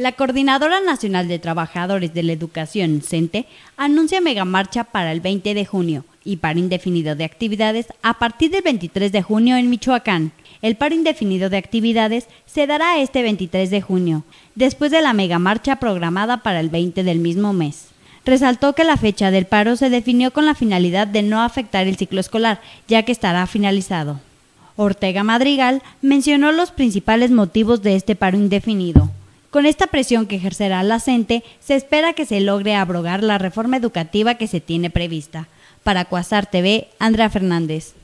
La Coordinadora Nacional de Trabajadores de la Educación, CENTE, anuncia megamarcha para el 20 de junio y paro indefinido de actividades a partir del 23 de junio en Michoacán. El paro indefinido de actividades se dará este 23 de junio, después de la megamarcha programada para el 20 del mismo mes. Resaltó que la fecha del paro se definió con la finalidad de no afectar el ciclo escolar, ya que estará finalizado. Ortega Madrigal mencionó los principales motivos de este paro indefinido. Con esta presión que ejercerá la CENTE, se espera que se logre abrogar la reforma educativa que se tiene prevista. Para Cuasar TV, Andrea Fernández.